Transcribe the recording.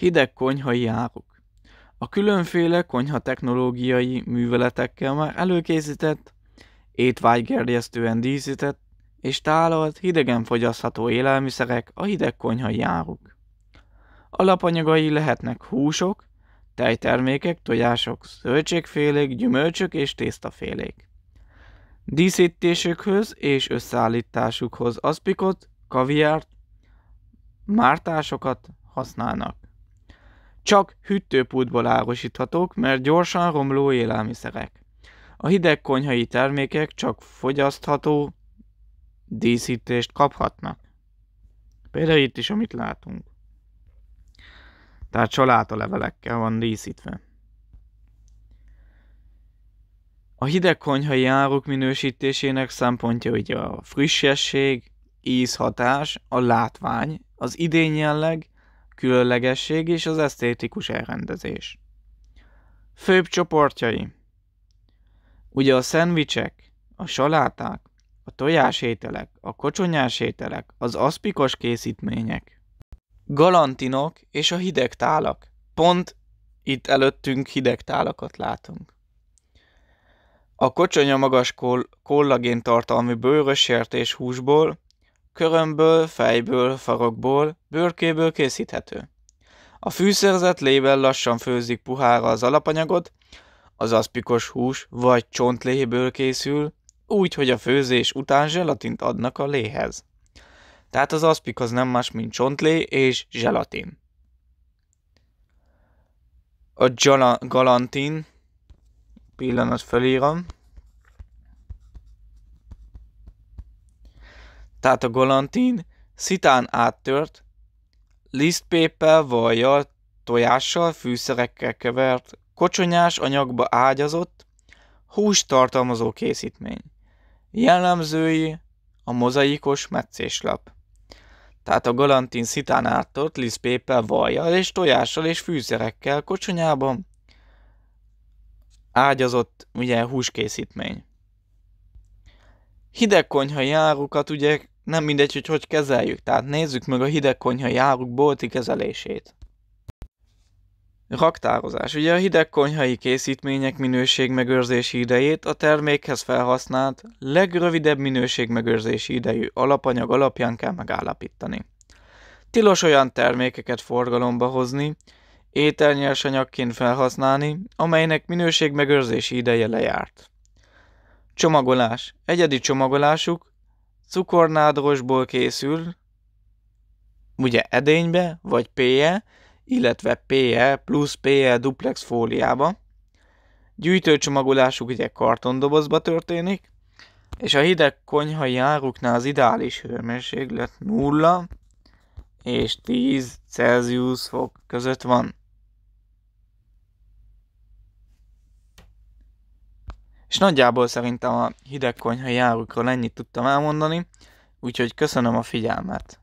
Hideg konyhai áruk. A különféle konyha technológiai műveletekkel már előkészített, étvágygerjesztően díszített és tálalt hidegen fogyasztható élelmiszerek a hideg konyhai áruk. Alapanyagai lehetnek húsok, tejtermékek, tojások, zöldségfélék, gyümölcsök és tésztafélék. Díszítésükhöz és összeállításukhoz aszpikot, kaviárt, mártásokat használnak csak hűtőpultból árosíthatók, mert gyorsan romló élelmiszerek. A hideg konyhai termékek csak fogyasztható díszítést kaphatnak. Például itt is, amit látunk. Tehát saláta levelekkel van díszítve. A hidegkonyhai áruk minősítésének szempontja ugye a frissesség, ízhatás, a látvány, az idényjelleg különlegesség és az esztétikus elrendezés. Főbb csoportjai Ugye a szendvicsek, a saláták, a tojásételek, a kocsonyás ételek, az aszpikos készítmények, galantinok és a hideg tálak. Pont itt előttünk hideg tálakat látunk. A kocsonya magas kol- kollagén tartalmi és húsból, körömből, fejből, farokból, bőrkéből készíthető. A fűszerzett lével lassan főzik puhára az alapanyagot, az aszpikos hús vagy csontléből készül, úgy, hogy a főzés után zselatint adnak a léhez. Tehát az aszpik az nem más, mint csontlé és zselatin. A galantin, pillanat felírom, Tehát a galantin szitán áttört, lisztpéppel, vajjal, tojással, fűszerekkel kevert, kocsonyás anyagba ágyazott, húst tartalmazó készítmény. Jellemzői a mozaikos metszéslap. Tehát a galantin szitán áttört lisztpéppel, vajjal és tojással és fűszerekkel kocsonyában ágyazott ugye húskészítmény. Hideg konyha járukat ugye nem mindegy, hogy hogy kezeljük, tehát nézzük meg a hidegkonyhai áruk bolti kezelését. Raktározás. Ugye a hidegkonyhai készítmények minőségmegőrzési idejét a termékhez felhasznált legrövidebb minőségmegőrzési idejű alapanyag alapján kell megállapítani. Tilos olyan termékeket forgalomba hozni, ételnyersanyagként felhasználni, amelynek minőségmegőrzési ideje lejárt. Csomagolás. Egyedi csomagolásuk Cukornádrosból készül, ugye edénybe, vagy PE, illetve PE plusz PE duplex fóliába. Gyűjtőcsomagolásuk ugye kartondobozba történik, és a hideg konyhai áruknál az ideális hőmérséklet 0 és 10 Celsius fok között van. És nagyjából szerintem a hidegkonyhai árukról ennyit tudtam elmondani, úgyhogy köszönöm a figyelmet.